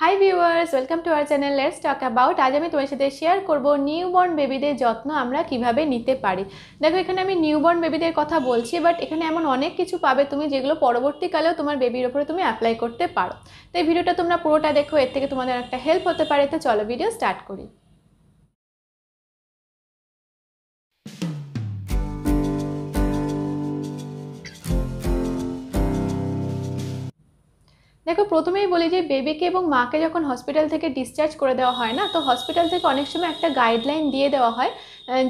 high viewers welcome to our channel let's talk about আজ আমি তোমার সাথে শেয়ার নিউ নিউবর্ন বেবিদের যত্ন আমরা কিভাবে নিতে পারি দেখো এখানে আমি নিউবর্ন বেবিদের কথা বলছি বাট এখানে এমন অনেক কিছু পাবে তুমি যেগুলো পরবর্তীকালেও তোমার বেবির ওপরে তুমি অ্যাপ্লাই করতে পারো তো এই ভিডিওটা তোমরা পুরোটা দেখো এর থেকে তোমাদের একটা হেল্প হতে পারে তো চলো ভিডিও স্টার্ট করি দেখো প্রথমেই বলি যে বেবিকে এবং মাকে যখন হসপিটাল থেকে ডিসচার্জ করে দেওয়া হয় না তো হসপিটাল থেকে অনেক সময় একটা গাইডলাইন দিয়ে দেওয়া হয়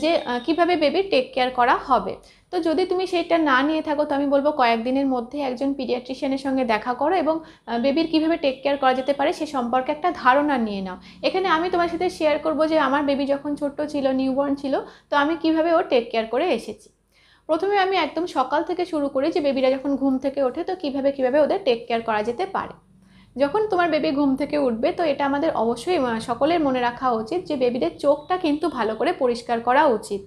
যে কিভাবে বেবির টেক কেয়ার করা হবে তো যদি তুমি সেটা না নিয়ে থাকো তো আমি বলবো কয়েকদিনের মধ্যে একজন পিডিয়াট্রিশিয়ানের সঙ্গে দেখা করো এবং বেবির কিভাবে টেক কেয়ার করা যেতে পারে সে সম্পর্কে একটা ধারণা নিয়ে নাও এখানে আমি তোমার সাথে শেয়ার করব যে আমার বেবি যখন ছোট্ট ছিল নিউবর্ন ছিল তো আমি কিভাবে ও টেক কেয়ার করে এসেছি প্রথমে আমি একদম সকাল থেকে শুরু করি যে বেবিরা যখন ঘুম থেকে ওঠে তো কিভাবে কিভাবে ওদের টেক কেয়ার করা যেতে পারে যখন তোমার বেবি ঘুম থেকে উঠবে তো এটা আমাদের অবশ্যই সকলের মনে রাখা উচিত যে বেবিদের চোখটা কিন্তু ভালো করে পরিষ্কার করা উচিত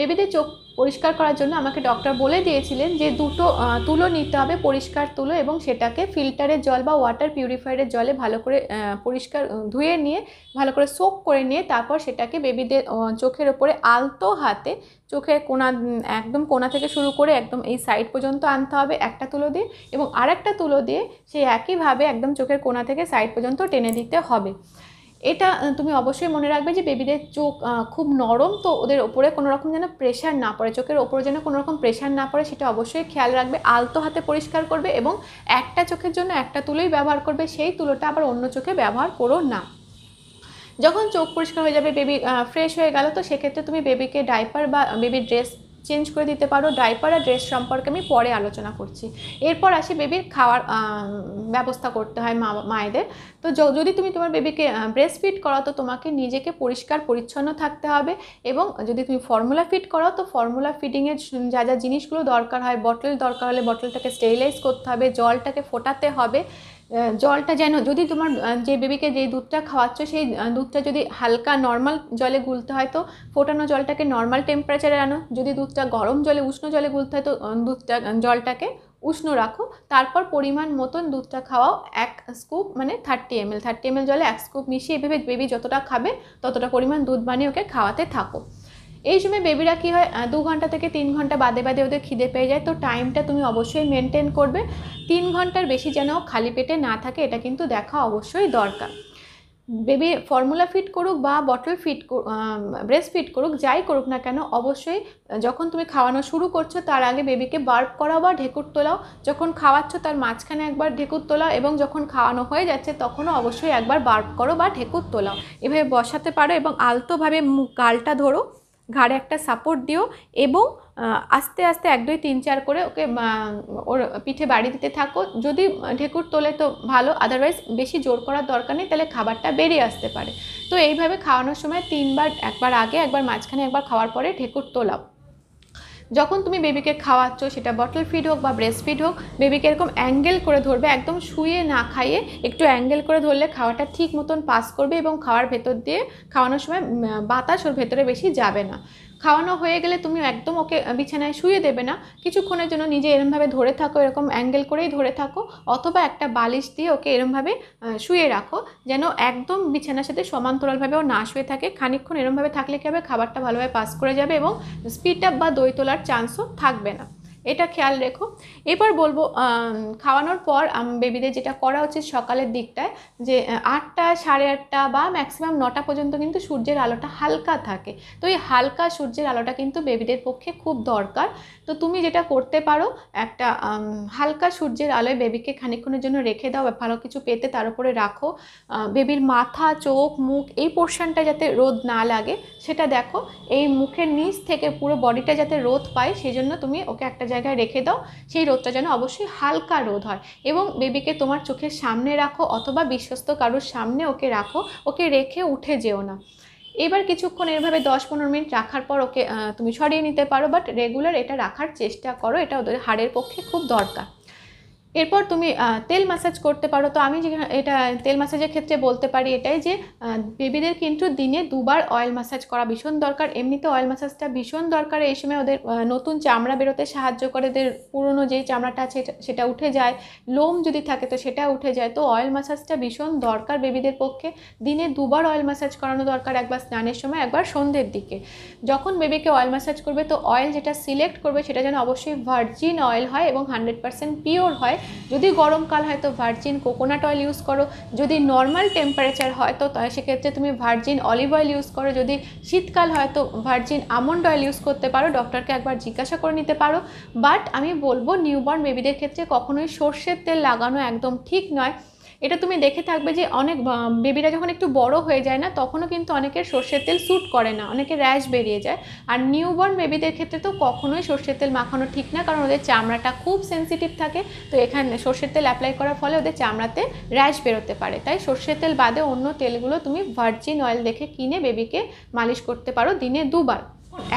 বেবিদের চোখ পরিষ্কার করার জন্য আমাকে ডক্টর বলে দিয়েছিলেন যে দুটো তুলো নিতে হবে পরিষ্কার তুলো এবং সেটাকে ফিল্টারের জল বা ওয়াটার পিউরিফায়ারের জলে ভালো করে পরিষ্কার ধুয়ে নিয়ে ভালো করে সোপ করে নিয়ে তারপর সেটাকে বেবিদের চোখের ওপরে আলতো হাতে চোখের কোনা একদম কোনা থেকে শুরু করে একদম এই সাইড পর্যন্ত আনতে হবে একটা তুলো দিয়ে এবং আরেকটা তুলো দিয়ে সে একইভাবে একদম চোখের কোনা থেকে সাইড পর্যন্ত টেনে দিতে হবে এটা তুমি অবশ্যই মনে রাখবে যে বেবিদের চোখ খুব নরম তো ওদের ওপরে কোনো রকম যেন প্রেশার না পড়ে চোখের ওপরে যেন কোনো রকম প্রেশার না পড়ে সেটা অবশ্যই খেয়াল রাখবে আলতো হাতে পরিষ্কার করবে এবং একটা চোখের জন্য একটা তুলোই ব্যবহার করবে সেই তুলোটা আবার অন্য চোখে ব্যবহার করো না যখন চোখ পরিষ্কার হয়ে যাবে বেবি ফ্রেশ হয়ে গেল তো সেক্ষেত্রে তুমি বেবিকে ডাইপার বা বেবির ড্রেস চেঞ্জ করে দিতে পারো ডাইপার আর ড্রেস সম্পর্কে আমি পরে আলোচনা করছি এরপর আসি বেবির খাওয়ার ব্যবস্থা করতে হয় মা মায়েদের তো যদি তুমি তোমার বেবিকে ব্রেস্ট ফিট করো তো তোমাকে নিজেকে পরিষ্কার পরিচ্ছন্ন থাকতে হবে এবং যদি তুমি ফর্মুলা ফিট করো তো ফর্মুলা ফিটিংয়ের যা যা জিনিসগুলো দরকার হয় বটল দরকার হলে বটলটাকে স্টেরিলাইজ করতে হবে জলটাকে ফোটাতে হবে জলটা যেন যদি তোমার যে বেবিকে যে দুধটা খাওয়াচ্ছ সেই দুধটা যদি হালকা নর্মাল জলে গুলতে হয় তো ফোটানো জলটাকে নর্মাল টেম্পারেচারে আনো যদি দুধটা গরম জলে উষ্ণ জলে গুলতে হয় তো দুধটা জলটাকে উষ্ণ রাখো তারপর পরিমাণ মতন দুধটা খাওয়াও এক স্কুপ মানে থার্টি এমএল থার্টি এমএল জলে এক স্কুপ মিশিয়ে এভাবে বেবি যতটা খাবে ততটা পরিমাণ দুধ বানিয়ে ওকে খাওয়াতে থাকো এই সময় বেবিরা কী হয় দু ঘন্টা থেকে তিন ঘন্টা বাদে বাদে ওদের খিদে পেয়ে যায় তো টাইমটা তুমি অবশ্যই মেনটেন করবে তিন ঘন্টার বেশি যেন খালি পেটে না থাকে এটা কিন্তু দেখা অবশ্যই দরকার বেবি ফর্মুলা ফিট করুক বা বটল ফিট ব্রেস্ট ফিট করুক যাই করুক না কেন অবশ্যই যখন তুমি খাওয়ানো শুরু করছো তার আগে বেবিকে বার্প করাও বা ঢেকুর তোলাও যখন খাওয়াচ্ছ তার মাঝখানে একবার ঢেকুর তোলাও এবং যখন খাওয়ানো হয়ে যাচ্ছে তখনও অবশ্যই একবার বার্প করো বা ঢেকুর তোলাও এভাবে বসাতে পারো এবং আলতোভাবে গালটা ধরো ঘাড়ে একটা সাপোর্ট দিও এবং আস্তে আস্তে এক দুই তিন চার করে ওকে ওর পিঠে বাড়ি দিতে থাকো যদি ঢেকুর তোলে তো ভালো আদারওয়াইজ বেশি জোর করার দরকার নেই তাহলে খাবারটা বেরিয়ে আসতে পারে তো এইভাবে খাওয়ানোর সময় তিনবার একবার আগে একবার মাঝখানে একবার খাওয়ার পরে ঢেকুর তোলাও যখন তুমি বেবিকে খাওয়াচ্ছ সেটা বটল ফিড হোক বা ব্রেস্ট ফিড হোক বেবিকে এরকম অ্যাঙ্গেল করে ধরবে একদম শুয়ে না খাইয়ে একটু অ্যাঙ্গেল করে ধরলে খাওয়াটা ঠিক মতন পাস করবে এবং খাওয়ার ভেতর দিয়ে খাওয়ানোর সময় বাতাস ওর ভেতরে বেশি যাবে না খাওয়ানো হয়ে গেলে তুমি একদম ওকে বিছানায় শুয়ে দেবে না কিছুক্ষণের জন্য নিজে এরমভাবে ধরে থাকো এরকম অ্যাঙ্গেল করেই ধরে থাকো অথবা একটা বালিশ দিয়ে ওকে এরমভাবে শুয়ে রাখো যেন একদম বিছানার সাথে সমান্তরালভাবে ও না শুয়ে থাকে খানিকক্ষণ এরমভাবে থাকলে কী হবে খাবারটা ভালোভাবে পাস করে যাবে এবং স্পিড আপ বা দই তোলার চান্সও থাকবে না এটা খেয়াল রেখো এরপর বলবো খাওয়ানোর পর বেবিদের যেটা করা উচিত সকালের দিকটায় যে আটটা সাড়ে আটটা বা ম্যাক্সিমাম নটা পর্যন্ত কিন্তু সূর্যের আলোটা হালকা থাকে তো এই হালকা সূর্যের আলোটা কিন্তু বেবিদের পক্ষে খুব দরকার তো তুমি যেটা করতে পারো একটা হালকা সূর্যের আলোয় বেবিকে খানিক্ষণের জন্য রেখে দাও ভালো কিছু পেতে তার উপরে রাখো বেবির মাথা চোখ মুখ এই পোর্শনটা যাতে রোদ না লাগে সেটা দেখো এই মুখের নিচ থেকে পুরো বডিটা যাতে রোদ পায় সেজন্য তুমি ওকে একটা জায়গায় রেখে দাও সেই রোদটা যেন অবশ্যই হালকা রোদ হয় এবং বেবিকে তোমার চোখের সামনে রাখো অথবা বিশ্বস্ত কারোর সামনে ওকে রাখো ওকে রেখে উঠে যেও না এবার কিছুক্ষণ এভাবে দশ পনেরো মিনিট রাখার পর ওকে তুমি সরিয়ে নিতে পারো বাট রেগুলার এটা রাখার চেষ্টা করো এটা ওদের হাড়ের পক্ষে খুব দরকার এরপর তুমি তেল ম্যাসাজ করতে পারো তো আমি এটা তেল ম্যাসাজের ক্ষেত্রে বলতে পারি এটাই যে বেবিদের কিন্তু দিনে দুবার অয়েল ম্যাসাজ করা ভীষণ দরকার এমনিতে অয়েল ম্যাসাজটা ভীষণ দরকার এই সময় ওদের নতুন চামড়া বেরোতে সাহায্য করে ওদের পুরনো যেই চামড়াটা আছে সেটা উঠে যায় লোম যদি থাকে তো সেটা উঠে যায় তো অয়েল ম্যাসাজটা ভীষণ দরকার বেবিদের পক্ষে দিনে দুবার অয়েল ম্যাসাজ করানো দরকার একবার স্নানের সময় একবার সন্ধ্যের দিকে যখন বেবিকে অয়েল ম্যাসাজ করবে তো অয়েল যেটা সিলেক্ট করবে সেটা যেন অবশ্যই ভার্জিন অয়েল হয় এবং হান্ড্রেড পিওর হয় যায় যদি গরমকাল হয় তো ভার্জিন কোকোনাট অয়েল ইউজ করো যদি নর্মাল টেম্পারেচার হয় তো সেক্ষেত্রে তুমি ভার্জিন অলিভ অয়েল ইউজ করো যদি শীতকাল হয় তো ভার্জিন আমন্ড অয়েল ইউজ করতে পারো ডক্টরকে একবার জিজ্ঞাসা করে নিতে পারো বাট আমি বলবো নিউবর্ন বেবিদের ক্ষেত্রে কখনোই সর্ষের তেল লাগানো একদম ঠিক নয় এটা তুমি দেখে থাকবে যে অনেক বেবিরা যখন একটু বড় হয়ে যায় না তখনও কিন্তু অনেকের সর্ষের তেল স্যুট করে না অনেকে র্যাশ বেরিয়ে যায় আর নিউবর্ন বেবিদের ক্ষেত্রে তো কখনোই সর্ষের তেল মাখানো ঠিক না কারণ ওদের চামড়াটা খুব সেন্সিটিভ থাকে তো এখানে সর্ষের তেল অ্যাপ্লাই করার ফলে ওদের চামড়াতে র্যাশ বেরোতে পারে তাই সর্ষের তেল বাদে অন্য তেলগুলো তুমি ভার্জিন অয়েল দেখে কিনে বেবিকে মালিশ করতে পারো দিনে দুবার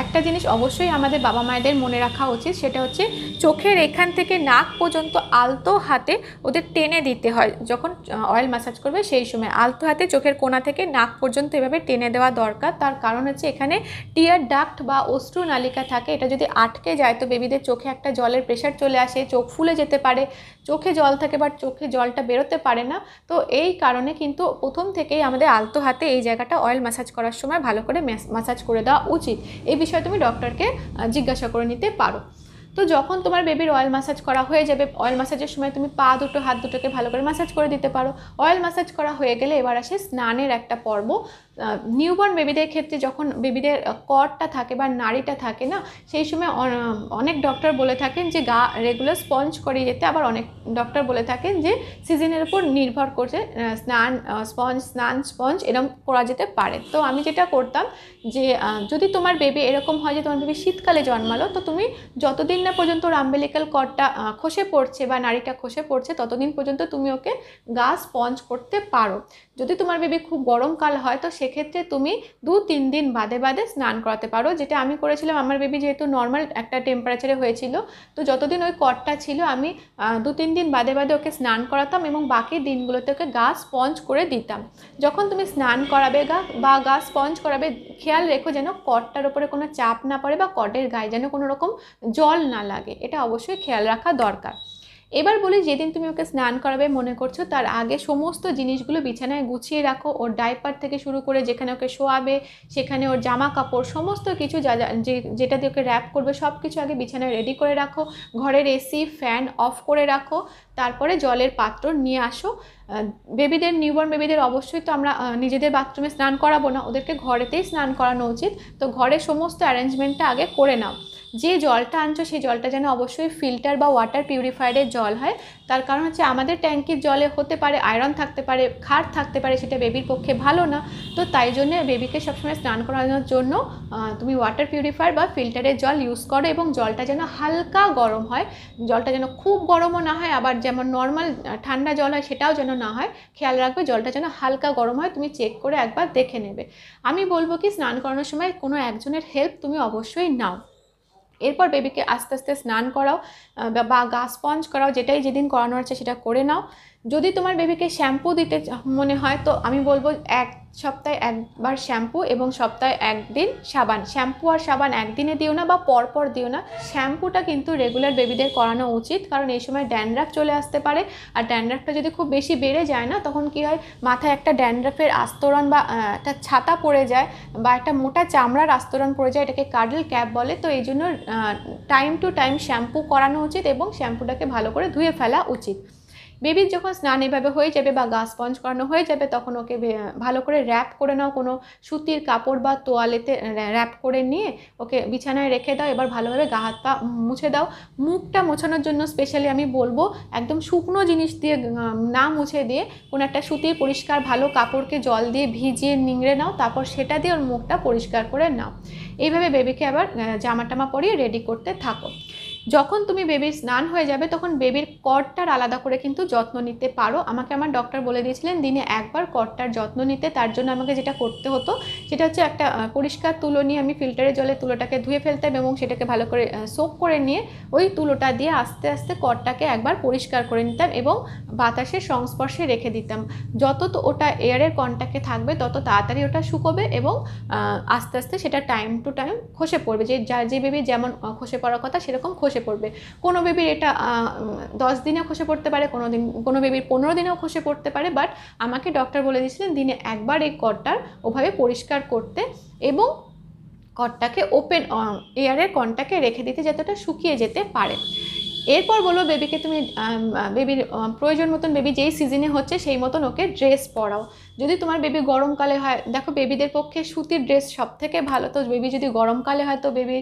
একটা জিনিস অবশ্যই আমাদের বাবা মায়েদের মনে রাখা উচিত সেটা হচ্ছে চোখের এখান থেকে নাক পর্যন্ত আলতো হাতে ওদের টেনে দিতে হয় যখন অয়েল ম্যাসাজ করবে সেই সময় আলতো হাতে চোখের কোনা থেকে নাক পর্যন্ত এভাবে টেনে দেওয়া দরকার তার কারণ হচ্ছে এখানে টিয়ার ডাক্ট বা অশ্রু নালিকা থাকে এটা যদি আটকে যায় তো বেবিদের চোখে একটা জলের প্রেশার চলে আসে চোখ ফুলে যেতে পারে চোখে জল থাকে বা চোখে জলটা বেরোতে পারে না তো এই কারণে কিন্তু প্রথম থেকেই আমাদের আলতো হাতে এই জায়গাটা অয়েল ম্যাসাজ করার সময় ভালো করে ম্যাসাজ করে দেওয়া উচিত এই বিষয়ে তুমি ডক্টরকে জিজ্ঞাসা করে নিতে পারো তো যখন তোমার বেবির অয়েল ম্যাসাজ করা হয়ে যাবে অয়েল ম্যাসাজের সময় তুমি পা দুটো হাত দুটোকে ভালো করে ম্যাসাজ করে দিতে পারো অয়েল ম্যাসাজ করা হয়ে গেলে এবার আসে স্নানের একটা পর্ব নিউবর্ন বেবিদের ক্ষেত্রে যখন বেবিদের করটা থাকে বা নাড়িটা থাকে না সেই সময় অনেক ডক্টর বলে থাকেন যে গা রেগুলার স্পঞ্জ করে যেতে আবার অনেক ডক্টর বলে থাকেন যে সিজনের উপর নির্ভর করছে স্নান স্পঞ্জ স্নান স্পঞ্জ এরকম করা যেতে পারে তো আমি যেটা করতাম যে যদি তোমার বেবি এরকম হয় যে তোমার বেবি শীতকালে জন্মালো তো তুমি যতদিন না পর্যন্ত রামবেলিক্যাল কটটা খসে পড়ছে বা নারীটা খসে পড়ছে ততদিন পর্যন্ত তুমি ওকে গা স্পঞ্জ করতে পারো যদি তোমার বেবি খুব গরমকাল হয় তো সেক্ষেত্রে তুমি দু তিন দিন বাদে বাদে স্নান করাতে পারো যেটা আমি করেছিলাম আমার বেবি যেহেতু নর্মাল একটা টেম্পারেচারে হয়েছিল তো যতদিন ওই কটটা ছিল আমি দু তিন দিন বাদে বাদে ওকে স্নান করাতাম এবং বাকি দিনগুলোতে ওকে গা স্পঞ্জ করে দিতাম যখন তুমি স্নান করাবে গা বা গা স্পঞ্জ করাবে খেয়াল রেখো যেন কটটার ওপরে কোনো চাপ না পড়ে বা কটের গায়ে যেন কোনো রকম জল না লাগে এটা অবশ্যই খেয়াল রাখা দরকার এবার বলি যেদিন তুমি ওকে স্নান করাবে মনে করছো তার আগে সমস্ত জিনিসগুলো বিছানায় গুছিয়ে রাখো ওর ডাইপার থেকে শুরু করে যেখানে ওকে শোয়াবে সেখানে ওর জামা কাপড় সমস্ত কিছু যা যেটা দিয়ে ওকে র্যাপ করবে সব কিছু আগে বিছানায় রেডি করে রাখো ঘরের এসি ফ্যান অফ করে রাখো তারপরে জলের পাত্র নিয়ে আসো বেবিদের নিউবর্ন বেবিদের অবশ্যই তো আমরা নিজেদের বাথরুমে স্নান করাবো না ওদেরকে ঘরেতেই স্নান করানো উচিত তো ঘরে সমস্ত অ্যারেঞ্জমেন্টটা আগে করে নাও যে জলটা আনছো সেই জলটা যেন অবশ্যই ফিল্টার বা ওয়াটার পিউরিফায়ারের জল হয় তার কারণ হচ্ছে আমাদের ট্যাঙ্কির জলে হতে পারে আয়রন থাকতে পারে খার থাকতে পারে সেটা বেবির পক্ষে ভালো না তো তাই জন্য বেবিকে সবসময় স্নান করানোর জন্য তুমি ওয়াটার পিউরিফায়ার বা ফিল্টারের জল ইউজ করো এবং জলটা যেন হালকা গরম হয় জলটা যেন খুব গরমও না হয় আবার যেমন নর্মাল ঠান্ডা জল হয় সেটাও যেন না হয় খেয়াল রাখবে জলটা যেন হালকা গরম হয় তুমি চেক করে একবার দেখে নেবে আমি বলবো কি স্নান করানোর সময় কোনো একজনের হেল্প তুমি অবশ্যই নাও এরপর বেবিকে আস্তে আস্তে স্নান করাও বা গা স্পঞ্জ করাও যেটাই যেদিন করানো আছে সেটা করে নাও যদি তোমার বেবিকে শ্যাম্পু দিতে মনে হয় তো আমি বলবো এক সপ্তাহে একবার শ্যাম্পু এবং সপ্তাহে একদিন সাবান শ্যাম্পু আর সাবান একদিনে দিও না বা পরপর দিও না শ্যাম্পুটা কিন্তু রেগুলার বেবিদের করানো উচিত কারণ এই সময় ড্যান্ড্রাফ চলে আসতে পারে আর ড্যান্ড্রাফটা যদি খুব বেশি বেড়ে যায় না তখন কি হয় মাথায় একটা ড্যান্ড্রাফের আস্তরণ বা একটা ছাতা পড়ে যায় বা একটা মোটা চামড়ার আস্তরণ পড়ে যায় এটাকে কার্ডেল ক্যাপ বলে তো এই জন্য টাইম টু টাইম শ্যাম্পু করানো উচিত এবং শ্যাম্পুটাকে ভালো করে ধুয়ে ফেলা উচিত বেবির যখন স্নান এভাবে হয়ে যাবে বা গা স্পঞ্জ করানো হয়ে যাবে তখন ওকে ভালো করে র্যাপ করে নাও কোনো সুতির কাপড় বা তোয়ালেতে র্যাপ করে নিয়ে ওকে বিছানায় রেখে দাও এবার ভালোভাবে গা হাত পা মুছে দাও মুখটা মোছানোর জন্য স্পেশালি আমি বলবো একদম শুকনো জিনিস দিয়ে না মুছে দিয়ে কোনো একটা সুতির পরিষ্কার ভালো কাপড়কে জল দিয়ে ভিজিয়ে নিংড়ে নাও তারপর সেটা দিয়ে ওর মুখটা পরিষ্কার করে নাও এইভাবে বেবিকে আবার জামা টামা পরিয়ে রেডি করতে থাকো যখন তুমি বেবির স্নান হয়ে যাবে তখন বেবির করটার আলাদা করে কিন্তু যত্ন নিতে পারো আমাকে আমার ডক্টর বলে দিয়েছিলেন দিনে একবার করটার যত্ন নিতে তার জন্য আমাকে যেটা করতে হতো সেটা হচ্ছে একটা পরিষ্কার তুলো নিয়ে আমি ফিল্টারের জলে তুলোটাকে ধুয়ে ফেলতাম এবং সেটাকে ভালো করে সোপ করে নিয়ে ওই তুলোটা দিয়ে আস্তে আস্তে করটাকে একবার পরিষ্কার করে নিতাম এবং বাতাসের সংস্পর্শে রেখে দিতাম যত তো ওটা এয়ারের কন্ট্যাক্টে থাকবে তত তাড়াতাড়ি ওটা শুকোবে এবং আস্তে আস্তে সেটা টাইম টু টাইম খসে পড়বে যে যা যে বেবি যেমন খসে পড়ার কথা সেরকম খসে খসে পড়বে কোনো বেবির এটা দশ দিনেও খসে পড়তে পারে কোনো দিন কোনো বেবির পনেরো দিনেও খসে পড়তে পারে বাট আমাকে ডক্টর বলে দিয়েছিলেন দিনে একবার এই কটটার ওভাবে পরিষ্কার করতে এবং কটটাকে ওপেন এয়ারের কনটাকে রেখে দিতে যাতে ওটা শুকিয়ে যেতে পারে এরপর বলবো বেবিকে তুমি বেবির প্রয়োজন মতন বেবি যেই সিজনে হচ্ছে সেই মতন ওকে ড্রেস পরাও যদি তোমার বেবি গরমকালে হয় দেখো বেবিদের পক্ষে সুতির ড্রেস সব থেকে ভালো তো বেবি যদি গরমকালে হয় তো বেবি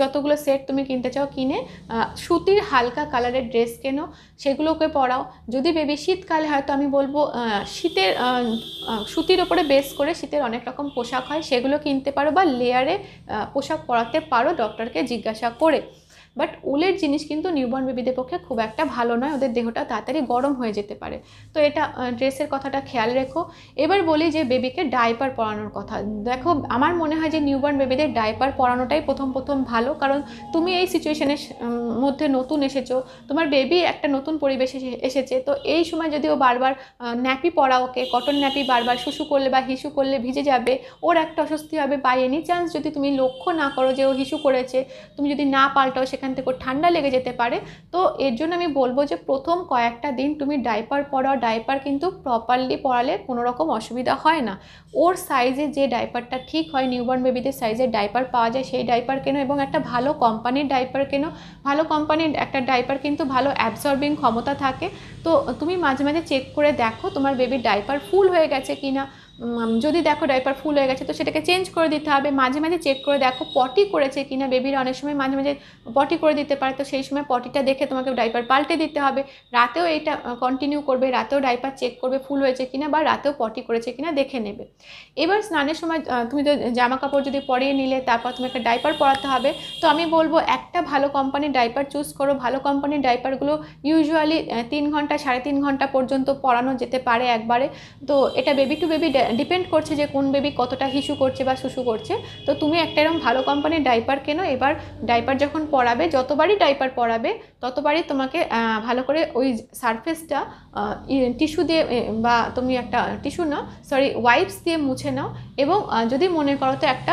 যতগুলো সেট তুমি কিনতে চাও কিনে সুতির হালকা কালারের ড্রেস কেনো সেগুলোকে পরাও যদি বেবি শীতকালে হয় তো আমি বলবো শীতের সুতির ওপরে বেস করে শীতের অনেক রকম পোশাক হয় সেগুলো কিনতে পারো বা লেয়ারে পোশাক পরাতে পারো ডক্টরকে জিজ্ঞাসা করে বাট উলের জিনিস কিন্তু নিউবর্ন বেবিদের পক্ষে খুব একটা ভালো নয় ওদের দেহটা তাড়াতাড়ি গরম হয়ে যেতে পারে তো এটা ড্রেসের কথাটা খেয়াল রেখো এবার বলি যে বেবিকে ডাইপার পরানোর কথা দেখো আমার মনে হয় যে নিউবর্ন বেবিদের ডাইপার পরানোটাই প্রথম প্রথম ভালো কারণ তুমি এই সিচুয়েশনের মধ্যে নতুন এসেছো তোমার বেবি একটা নতুন পরিবেশে এসেছে তো এই সময় যদি ও বারবার ন্যাপি পরা ওকে কটন ন্যাপি বারবার শুশু করলে বা হিসু করলে ভিজে যাবে ওর একটা অস্বস্তি হবে বা এনি চান্স যদি তুমি লক্ষ্য না করো যে ও হিসু করেছে তুমি যদি না পাল্টাও সেখানে সেখান থেকে ঠান্ডা লেগে যেতে পারে তো এর জন্য আমি বলবো যে প্রথম কয়েকটা দিন তুমি ডাইপার পরাও ডাইপার কিন্তু প্রপারলি পরালে কোনো রকম অসুবিধা হয় না ওর সাইজে যে ডাইপারটা ঠিক হয় নিউবর্ন বেবিদের সাইজের ডাইপার পাওয়া যায় সেই ডাইপার কেন এবং একটা ভালো কোম্পানির ডাইপার কেন ভালো কোম্পানির একটা ডাইপার কিন্তু ভালো অ্যাবসর্বিং ক্ষমতা থাকে তো তুমি মাঝে মাঝে চেক করে দেখো তোমার বেবির ডাইপার ফুল হয়ে গেছে কিনা না যদি দেখো ডাইপার ফুল হয়ে গেছে তো সেটাকে চেঞ্জ করে দিতে হবে মাঝে মাঝে চেক করে দেখো পটি করেছে কিনা বেবির অনেক সময় মাঝে মাঝে পটি করে দিতে পারে তো সেই সময় পটিটা দেখে তোমাকে ডাইপার পাল্টে দিতে হবে রাতেও এটা কন্টিনিউ করবে রাতেও ডাইপার চেক করবে ফুল হয়েছে কিনা বা রাতেও পটি করেছে কিনা দেখে নেবে এবার স্নানের সময় তুমি তো জামা কাপড় যদি পরিয়ে নিলে তারপর তোমাকে ডাইপার পরাতে হবে তো আমি বলবো একটা ভালো কোম্পানির ডাইপার চুজ করো ভালো কোম্পানির ডাইপারগুলো ইউজুয়ালি তিন ঘন্টা সাড়ে তিন ঘন্টা পর্যন্ত পরানো যেতে পারে একবারে তো এটা বেবি টু বেবি ডিপেন্ড করছে যে কোন বেবি কতটা হিসু করছে বা শুশু করছে তো তুমি একটা এরকম ভালো কোম্পানির ডাইপার কেনো এবার ডাইপার যখন পরাবে যতবারই ডাইপার পরাবে ততবারই তোমাকে ভালো করে ওই সারফেসটা টিস্যু দিয়ে বা তুমি একটা টিস্যু নাও সরি ওয়াইপস দিয়ে মুছে নাও এবং যদি মনে করো তো একটা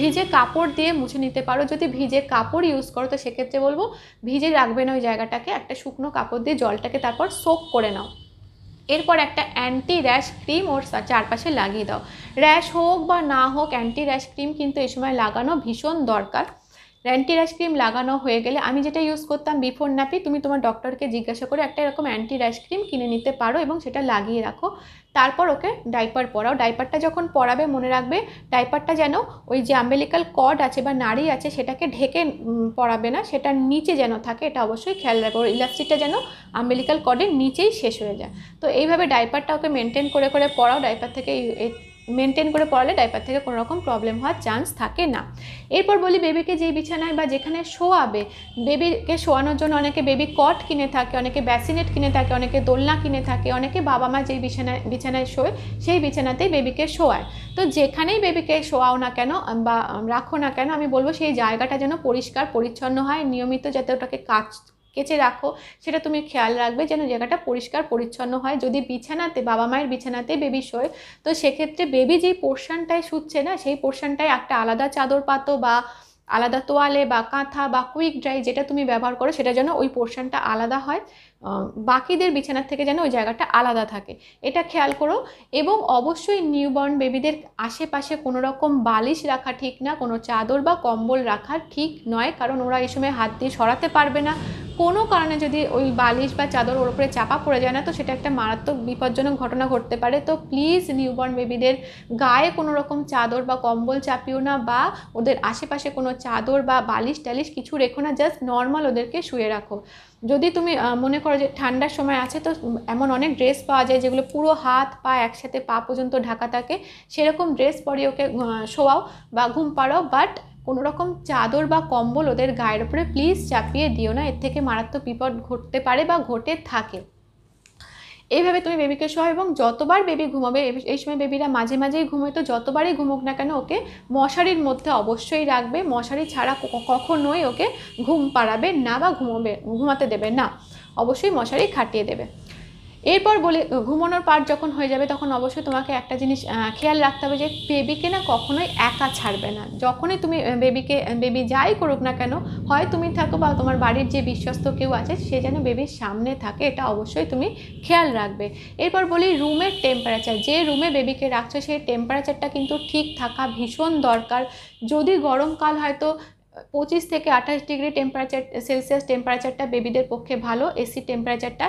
ভিজে কাপড় দিয়ে মুছে নিতে পারো যদি ভিজে কাপড় ইউজ করো তো সেক্ষেত্রে বলবো ভিজে রাখবে না ওই জায়গাটাকে একটা শুকনো কাপড় দিয়ে জলটাকে তারপর সোক করে নাও এরপর একটা অ্যান্টি র্যাশ ক্রিম ওর চারপাশে লাগিয়ে দাও র্যাশ হোক বা না হোক অ্যান্টি র্যাশ ক্রিম কিন্তু এই সময় লাগানো ভীষণ দরকার অ্যান্টি র্যাশ ক্রিম লাগানো হয়ে গেলে আমি যেটা ইউজ করতাম বিফোর ন্যাপি তুমি তোমার ডক্টরকে জিজ্ঞাসা করে একটা এরকম অ্যান্টি র্যাশ ক্রিম কিনে নিতে পারো এবং সেটা লাগিয়ে রাখো তারপর ওকে ডাইপার পরাও ডাইপারটা যখন পরাবে মনে রাখবে ডাইপারটা যেন ওই যে আম্বেলিকাল কড আছে বা নাড়ি আছে সেটাকে ঢেকে পরাবে না সেটার নিচে যেন থাকে এটা অবশ্যই খেয়াল রাখবে ইলাস্টিকটা যেন আম্বেলিকাল কডের নিচেই শেষ হয়ে যায় তো এইভাবে ডাইপারটা ওকে মেনটেন করে করে পরাও ডাইপার থেকে মেনটেন করে পড়ালে ডাইপার থেকে কোনো রকম প্রবলেম হওয়ার চান্স থাকে না এরপর বলি বেবিকে যে বিছানায় বা যেখানে শোয়াবে বেবিকে শোয়ানোর জন্য অনেকে বেবি কট কিনে থাকে অনেকে ব্যাসিনেট কিনে থাকে অনেকে দোলনা কিনে থাকে অনেকে বাবা মা যেই বিছানায় বিছানায় শোয় সেই বিছানাতেই বেবিকে শোয়ায় তো যেখানেই বেবিকে শোয়াও না কেন বা রাখো না কেন আমি বলবো সেই জায়গাটা যেন পরিষ্কার পরিচ্ছন্ন হয় নিয়মিত যাতে ওটাকে কাজ কেচে রাখো সেটা তুমি খেয়াল রাখবে যেন জায়গাটা পরিষ্কার পরিচ্ছন্ন হয় যদি বিছানাতে বাবা মায়ের বিছানাতে বেবি শোয় তো সেক্ষেত্রে বেবি যেই পোর্শনটায় শুচ্ছে না সেই পোর্শনটায় একটা আলাদা চাদর পাতো বা আলাদা তোয়ালে বা কাঁথা বা কুইক ড্রাই যেটা তুমি ব্যবহার করো সেটা যেন ওই পোর্শনটা আলাদা হয় বাকিদের বিছানার থেকে যেন ওই জায়গাটা আলাদা থাকে এটা খেয়াল করো এবং অবশ্যই নিউবর্ন বেবিদের আশেপাশে কোনো রকম বালিশ রাখা ঠিক না কোনো চাদর বা কম্বল রাখা ঠিক নয় কারণ ওরা এই সময় হাত দিয়ে সরাতে পারবে না কোনো কারণে যদি ওই বালিশ বা চাদর ওর উপরে চাপা পড়ে যায় না তো সেটা একটা মারাত্মক বিপজ্জনক ঘটনা ঘটতে পারে তো প্লিজ নিউবর্ন বেবিদের গায়ে কোনো রকম চাদর বা কম্বল চাপিও না বা ওদের আশেপাশে কোনো চাদর বা বালিশ টালিশ কিছু রেখো না জাস্ট নর্মাল ওদেরকে শুয়ে রাখো যদি তুমি মনে করো যে ঠান্ডার সময় আছে তো এমন অনেক ড্রেস পাওয়া যায় যেগুলো পুরো হাত পা একসাথে পা পর্যন্ত ঢাকা থাকে সেরকম ড্রেস পরে ওকে শোয়াও বা ঘুম পাড়াও বাট কোনো রকম চাদর বা কম্বল ওদের গায়ের উপরে প্লিজ চাপিয়ে দিও না এর থেকে মারাত্মক বিপদ ঘটতে পারে বা ঘটে থাকে এইভাবে তুমি বেবিকে শোয়াও এবং যতবার বেবি ঘুমাবে এই সময় বেবিরা মাঝে মাঝেই ঘুমোয় তো যতবারই ঘুমোক না কেন ওকে মশারির মধ্যে অবশ্যই রাখবে মশারি ছাড়া কখনোই ওকে ঘুম পাড়াবে না বা ঘুমোবে ঘুমাতে দেবে না অবশ্যই মশারি খাটিয়ে দেবে এরপর বলে ঘুমানোর পার যখন হয়ে যাবে তখন অবশ্যই তোমাকে একটা জিনিস খেয়াল রাখতে হবে যে বেবিকে না কখনোই একা ছাড়বে না যখনই তুমি বেবিকে বেবি যাই করুক না কেন হয় তুমি থাকো বা তোমার বাড়ির যে বিশ্বস্ত কেউ আছে সে যেন বেবির সামনে থাকে এটা অবশ্যই তুমি খেয়াল রাখবে এরপর বলি রুমের টেম্পারেচার যে রুমে বেবিকে রাখছো সেই টেম্পারেচারটা কিন্তু ঠিক থাকা ভীষণ দরকার যদি গরমকাল হয়তো পঁচিশ থেকে আঠাশ ডিগ্রি টেম্পারেচার সেলসিয়াস টেম্পারেচারটা বেবিদের পক্ষে ভালো এসি টেম্পারেচারটা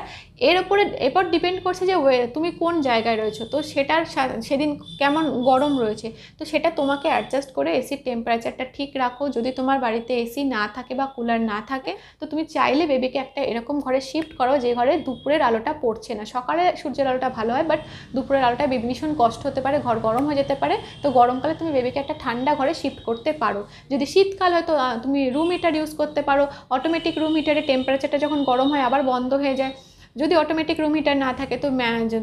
এর উপরে এরপর ডিপেন্ড করছে যে তুমি কোন জায়গায় রয়েছো তো সেটার সেদিন কেমন গরম রয়েছে তো সেটা তোমাকে অ্যাডজাস্ট করে এসির টেম্পারেচারটা ঠিক রাখো যদি তোমার বাড়িতে এসি না থাকে বা কুলার না থাকে তো তুমি চাইলে বেবিকে একটা এরকম ঘরে শিফট করো যে ঘরে দুপুরের আলোটা পড়ছে না সকালে সূর্যের আলোটা ভালো হয় বাট দুপুরের আলোটা ভীষণ কষ্ট হতে পারে ঘর গরম হয়ে যেতে পারে তো গরমকালে তুমি বেবিকে একটা ঠান্ডা ঘরে শিফট করতে পারো যদি শীতকাল হয় তো তুমি রুম হিটার ইউজ করতে পারো অটোমেটিক রুম হিটারে টেম্পারেচারটা যখন গরম হয় আবার বন্ধ হয়ে যায় যদি অটোমেটিক রুম হিটার না থাকে তো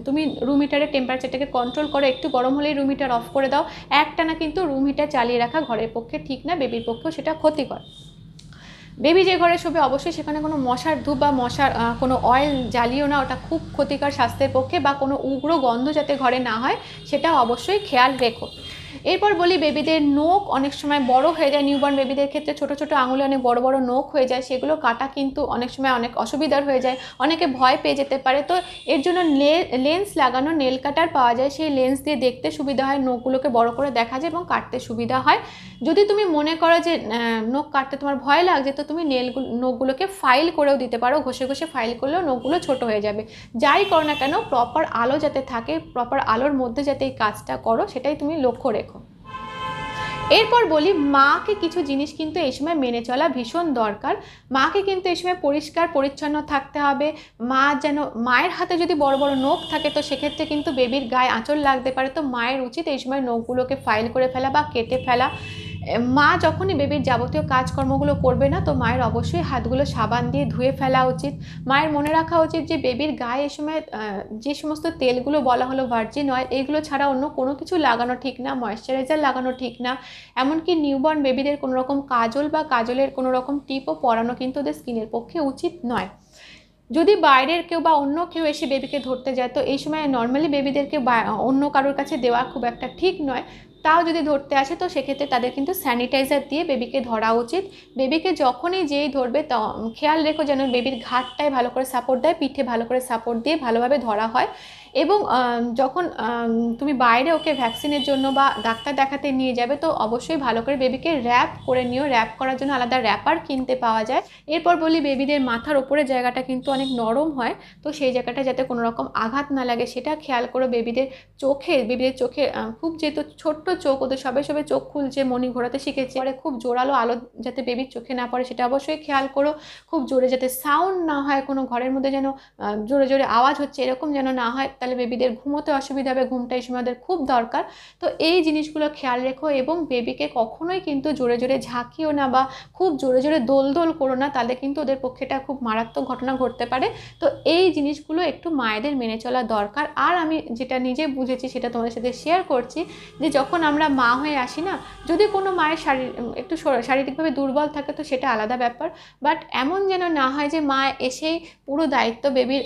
তুমি রুম হিটারের টেম্পারেচারটাকে কন্ট্রোল করো একটু গরম হলেই রুম হিটার অফ করে দাও একটানা কিন্তু রুম হিটার চালিয়ে রাখা ঘরের পক্ষে ঠিক না বেবির পক্ষেও সেটা ক্ষতিকর বেবি যে ঘরে শোবে অবশ্যই সেখানে কোনো মশার ধূপ বা মশার কোনো অয়েল জ্বালিও না ওটা খুব ক্ষতিকর স্বাস্থ্যের পক্ষে বা কোনো উগ্র গন্ধ যাতে ঘরে না হয় সেটা অবশ্যই খেয়াল রেখো এরপর বলি বেবিদের নোখ অনেক সময় বড় হয়ে যায় নিউবর্ন বেবিদের ক্ষেত্রে ছোট ছোট আঙুলে অনেক বড় বড় নোখ হয়ে যায় সেগুলো কাটা কিন্তু অনেক সময় অনেক অসুবিধার হয়ে যায় অনেকে ভয় পেয়ে যেতে পারে তো এর জন্য লেন্স লাগানো নেল কাটার পাওয়া যায় সেই লেন্স দিয়ে দেখতে সুবিধা হয় নোখগুলোকে বড় করে দেখা যায় এবং কাটতে সুবিধা হয় যদি তুমি মনে করো যে নোখ কাটতে তোমার ভয় লাগছে তো তুমি নেলগুলো নোখগুলোকে ফাইল করেও দিতে পারো ঘষে ঘষে ফাইল করলেও নোখগুলো ছোট হয়ে যাবে যাই করো না কেন প্রপার আলো যাতে থাকে প্রপার আলোর মধ্যে যাতে এই কাজটা করো সেটাই তুমি লক্ষ্য রেখো এরপর বলি মাকে কিছু জিনিস কিন্তু এই সময় মেনে চলা ভীষণ দরকার মাকে কিন্তু এই সময় পরিষ্কার পরিচ্ছন্ন থাকতে হবে মা যেন মায়ের হাতে যদি বড় বড় নখ থাকে তো সেক্ষেত্রে কিন্তু বেবির গায়ে আঁচল লাগতে পারে তো মায়ের উচিত এই সময় নখগুলোকে ফাইল করে ফেলা বা কেটে ফেলা মা যখনই বেবির যাবতীয় কাজকর্মগুলো করবে না তো মায়ের অবশ্যই হাতগুলো সাবান দিয়ে ধুয়ে ফেলা উচিত মায়ের মনে রাখা উচিত যে বেবির গায়ে এ সময় যে সমস্ত তেলগুলো বলা হলো ভার্জিন অয়েল এগুলো ছাড়া অন্য কোনো কিছু লাগানো ঠিক না ময়শ্চারাইজার লাগানো ঠিক না এমনকি নিউবর্ন বেবিদের কোনো রকম কাজল বা কাজলের কোনো রকম টিপও পরানো কিন্তু ওদের স্কিনের পক্ষে উচিত নয় যদি বাইরের কেউ বা অন্য কেউ এসে বেবিকে ধরতে যায় তো এই সময় নর্মালি বেবিদেরকে অন্য কারোর কাছে দেওয়া খুব একটা ঠিক নয় তাও যদি ধরতে আসে তো সেক্ষেত্রে তাদের কিন্তু স্যানিটাইজার দিয়ে বেবিকে ধরা উচিত বেবিকে যখনই যেই ধরবে খেয়াল রেখো যেন বেবির ঘাটটায় ভালো করে সাপোর্ট দেয় পিঠে ভালো করে সাপোর্ট দিয়ে ভালোভাবে ধরা হয় এবং যখন তুমি বাইরে ওকে ভ্যাকসিনের জন্য বা ডাক্তার দেখাতে নিয়ে যাবে তো অবশ্যই ভালো করে বেবিকে র্যাপ করে নিও র্যাপ করার জন্য আলাদা র্যাপার কিনতে পাওয়া যায় এরপর বলি বেবিদের মাথার ওপরে জায়গাটা কিন্তু অনেক নরম হয় তো সেই জায়গাটা যাতে কোনো রকম আঘাত না লাগে সেটা খেয়াল করো বেবিদের চোখে বেবিদের চোখে খুব যেহেতু ছোট্ট চোখ ওদের সবে সবে চোখ খুলছে মনি ঘোরাতে শিখেছে পরে খুব জোরালো আলো যাতে বেবির চোখে না পড়ে সেটা অবশ্যই খেয়াল করো খুব জোরে যাতে সাউন্ড না হয় কোনো ঘরের মধ্যে যেন জোরে জোরে আওয়াজ হচ্ছে এরকম যেন না হয় তাহলে বেবিদের ঘুমোতে অসুবিধা হবে ঘুমটা এই সময় খুব দরকার তো এই জিনিসগুলো খেয়াল রেখো এবং বেবিকে কখনোই কিন্তু জোরে জোরে ঝাঁকিও না বা খুব জোরে জোরে দোল দোল করো না তাহলে কিন্তু ওদের পক্ষেটা খুব মারাত্মক ঘটনা ঘটতে পারে তো এই জিনিসগুলো একটু মায়েদের মেনে চলা দরকার আর আমি যেটা নিজে বুঝেছি সেটা তোমাদের সাথে শেয়ার করছি যে যখন আমরা মা হয়ে আসি না যদি কোনো মায়ের শারীর একটু শারীরিকভাবে দুর্বল থাকে তো সেটা আলাদা ব্যাপার বাট এমন যেন না হয় যে মা এসেই পুরো দায়িত্ব বেবির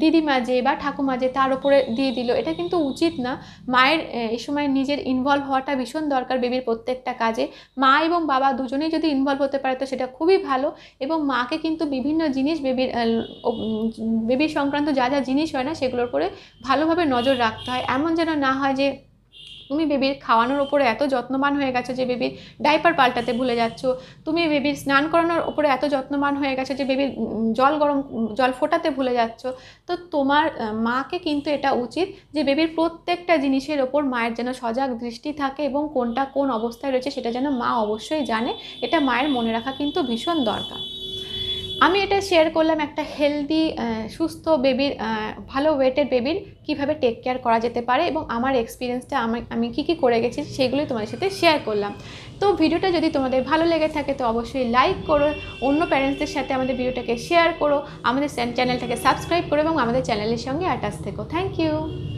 দিদিমা যে বা ঠাকুমা যে তার উপরে দিয়ে দিল এটা কিন্তু উচিত না মায়ের এই সময় নিজের ইনভলভ হওয়াটা ভীষণ দরকার বেবির প্রত্যেকটা কাজে মা এবং বাবা দুজনেই যদি ইনভলভ হতে পারে তো সেটা খুবই ভালো এবং মাকে কিন্তু বিভিন্ন জিনিস বেবির বেবির সংক্রান্ত যা যা জিনিস হয় না সেগুলোর উপরে ভালোভাবে নজর রাখতে হয় এমন যেন না হয় যে তুমি বেবির খাওয়ানোর ওপরে এত যত্নবান হয়ে গেছো যে বেবির ডাইপার পাল্টাতে ভুলে যাচ্ছ তুমি বেবির স্নান করানোর ওপরে এত যত্নবান হয়ে গেছো যে বেবির জল গরম জল ফোটাতে ভুলে যাচ্ছ তো তোমার মাকে কিন্তু এটা উচিত যে বেবির প্রত্যেকটা জিনিসের ওপর মায়ের যেন সজাগ দৃষ্টি থাকে এবং কোনটা কোন অবস্থায় রয়েছে সেটা যেন মা অবশ্যই জানে এটা মায়ের মনে রাখা কিন্তু ভীষণ দরকার আমি এটা শেয়ার করলাম একটা হেলদি সুস্থ বেবির ভালো ওয়েটের বেবির কিভাবে টেক কেয়ার করা যেতে পারে এবং আমার এক্সপিরিয়েন্সটা আমি আমি কী কী করে গেছি সেগুলোই তোমাদের সাথে শেয়ার করলাম তো ভিডিওটা যদি তোমাদের ভালো লেগে থাকে তো অবশ্যই লাইক করো অন্য প্যারেন্টসদের সাথে আমাদের ভিডিওটাকে শেয়ার করো আমাদের চ্যানেলটাকে সাবস্ক্রাইব করো এবং আমাদের চ্যানেলের সঙ্গে অ্যাটাচ থেকো থ্যাংক ইউ